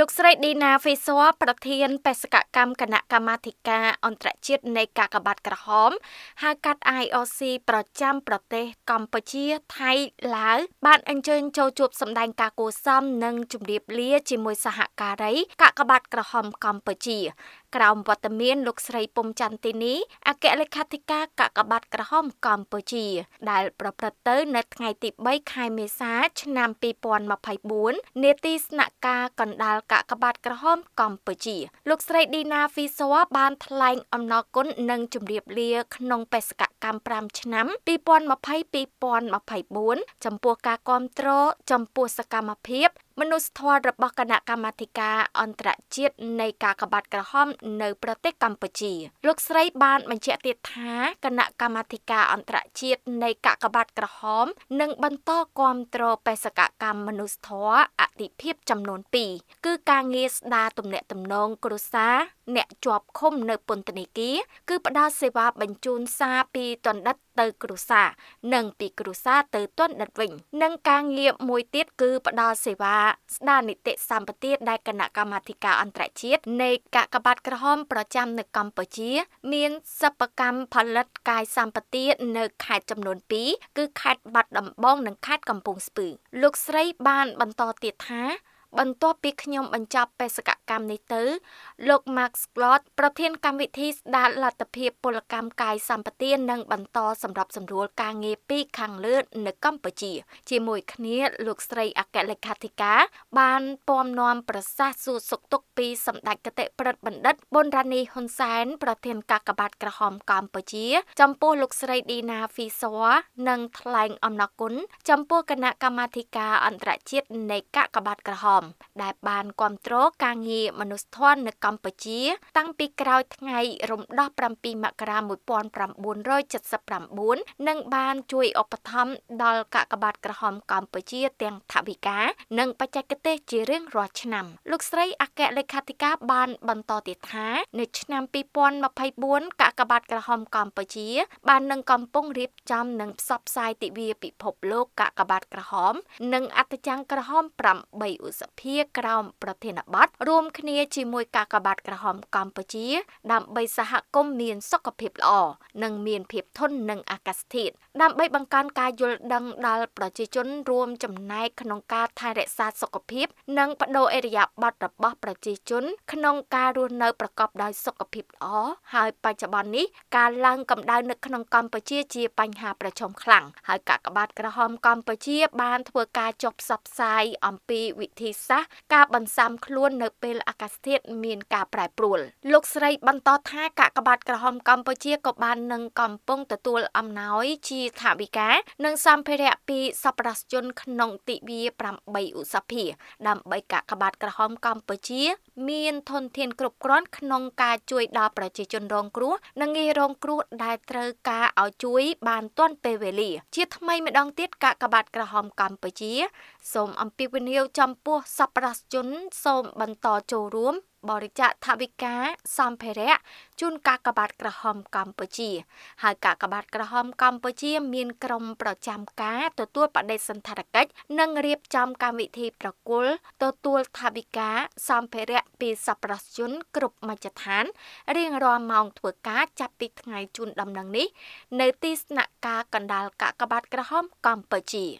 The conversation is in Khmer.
លោកស្រីឌីណាហ្វេសាប្រធានបេសកកម្មគណៈកម្មាធិការអន្តរជាតិនៃកាកបាទក្រហមហៅកាត់ IOC ប្រចាំប្រទេសកម្ពុជាថៃឡាវបានអញ្ជើញចូលជួបសម្ដែងការគួសមនិងជម្រាបលា ជាមួយសហការី កាកបាទក្រហមកម្ពុជាក្រោមវត្តមានលោកស្រីពុំច័ន្ទទីនីអគ្គលេខាធិការកាកបាទក្រហមកម្ពុជា ដែល ប្រព្រឹត្តទៅនៅថ្ងៃទី3ខែមេសាឆ្នាំ2024នាទីស្នាក់ការកណ្ដាលកាកបាទក្រហមកម្ពុជា លោកស្រីឌីណាហ្វីស័របាន ថ្លែងអំណរគុណនិងជម្រាបលាក្នុងបេសកកម្ម5ឆ្នាំ2020-2024ចំពោះការគាំទ្រចំពោះសកម្មភាពមនុស្សធម៌របស់គណៈកម្មាធិការអន្តរជាតិនៃការកបាត់ក្រហមនៅប្រទេសកម្ពុជាលោកស្រីបានបញ្ជាក់ទៀតថាគណៈកម្មាធិការអន្តរជាតិនៃការកបាត់ក្រហមនឹងបន្តគាំទ្របេសកកម្មមនុស្សធម៌អតិភិបចំនួន2គឺការងារស្ដារទំនាក់ទំនងគ្រួសារអ្នកជាប់ឃុំនៅពន្ធនាគារគឺផ្ដល់សេវាបញ្ជូនសារពីទណ្ឌិតទៅគ្រួសារនិងពីគ្រួសារទៅទណ្ឌិតវិញនិងការងារមួយទៀតគឺផ្ដល់សេវា ស្ដារនីតិសម្បទាដែលគណៈកម្មាធិការអន្តរជាតិនៃកាកបាទក្រហមប្រចាំ នៅកម្ពុជា មានសិប្បកម្មផលិតកាយសម្បទានៅខេត្តចំនួន2គឺខេត្តបាត់ដំបង និងខេត្តកំពង់ស្ពឺលោកស្រីបានបន្តទៀតថាបន្ទាប់ពីខ្ញុំបញ្ចប់បេសកកម្មនេះទៅលោក Max Scott ប្រធានគណៈវិធីស្ដារលទ្ធភាពពលកម្មកាយសម្បទា និងបន្តសម្រាប់សម្រួលការងារពីខាងលើនៅកម្ពុជា ជាមួយគ្នាលោកស្រីអគ្គលេខាធិការបានពំនាំប្រសាសន៍សួរសុខទុក្ខពីសម្ដេចគតិប្រិទ្ធបណ្ឌិតប៊ុនរ៉ានីហ៊ុនសែនប្រធានកាកបាទក្រហមកម្ពុជា ចំពោះលោកស្រីឌីណាហ្វីស័រនិងថ្លែងអំណរគុណចំពោះគណៈកម្មាធិការអន្តរជាតិនៃកាកបាទក្រហមដែលបានគ្រប់គ្រងការងារមនុស្សធម៌នៅកម្ពុជា តាំងពីក្រោយថ្ងៃរំដោះ7មករា1979និងបានជួយឧបត្ថម្ភដល់កាកបាទក្រហមកម្ពុជា ទាំងថវិកានិងបច្ចេកទេសជារៀងរាល់ឆ្នាំលោកស្រីអគ្គលេខាធិការបានបន្តទៀតថានៅឆ្នាំ2024កាកបាទក្រហមកម្ពុជា បាននឹងកំពុងរៀបចំនិងផ្សព្វផ្សាយទិវាពិភពលោកកាកបាទក្រហមនិងអត្តចੰក្រហម8ឧសភាក្រោមប្រធានបទរួម គ្នាជាមួយ កាកបាទក្រហមកម្ពុជា ដើម្បីសហគមន៍មានសុខភាពល្អនិងមានភាពធន់នឹងអាកាសធាតុដើម្បីបង្កើនការយល់ដឹងដល់ប្រជាជន រួមចំណែកក្នុងការ ថែរក្សាសុខភាពនិងបដូរអេរយាប័ត្ររបស់ប្រជាជនក្នុងការរស់នៅប្រកបដោយសុខភាពល្អហើយបច្ចុប្បន្ននេះការឡើងកម្ដៅនៅក្នុងកម្ពុជាជាបញ្ហាប្រឈមខ្លាំងហើយកាកបាទក្រហមកម្ពុជា បាន ធ្វើការចុះផ្សព្វផ្សាយអំពីវិធីសាស្ត្រការបន្សាំខ្លួននៅពេលអាកាសធាតុមានការប្រែប្រួលលោកស្រីបន្ត ថាកាកបាទក្រហមកម្ពុជាក៏បាននឹងកំពុងទទួលអំណោយ ជាថវិកានិងសម្ភារៈពីសប្បុរសជន ក្នុងទិវា8ឧសភាដើម្បីកាកបាទក្រហមកម្ពុជា មានធនធានគ្រប់គ្រាន់ក្នុងការជួយដល់ប្រជាជនរងគ្រោះនិងងាយរងគ្រោះដែលត្រូវការឲ្យជួយ បានទាន់ពេលវេលាជាថ្មីម្ដងទៀតកាកបាទក្រហមកម្ពុជាសូមអំពាវនាវចំពោះស់សប្បុរសជនសូមបន្តចូលរួមបរិច្ចាគថវិកាសម្ភារៈជូនកាកបាទក្រហមកម្ពុជា ហើយកាកបាទក្រហមកម្ពុជាមានក្រុមប្រចាំការទទួលបដិសន្ធារកិច្ចនិងរៀបចំកម្មវិធីប្រគល់ទទួលថវិកាសម្ភារៈពីសប្បុរសជនគ្រប់មជ្ឈដ្ឋានរៀងរាល់ម៉ោងធ្វើការចាប់ពីថ្ងៃជូនដំណឹងនេះ នៅទីស្នាក់ការកណ្ដាលកាកបាទក្រហមកម្ពុជា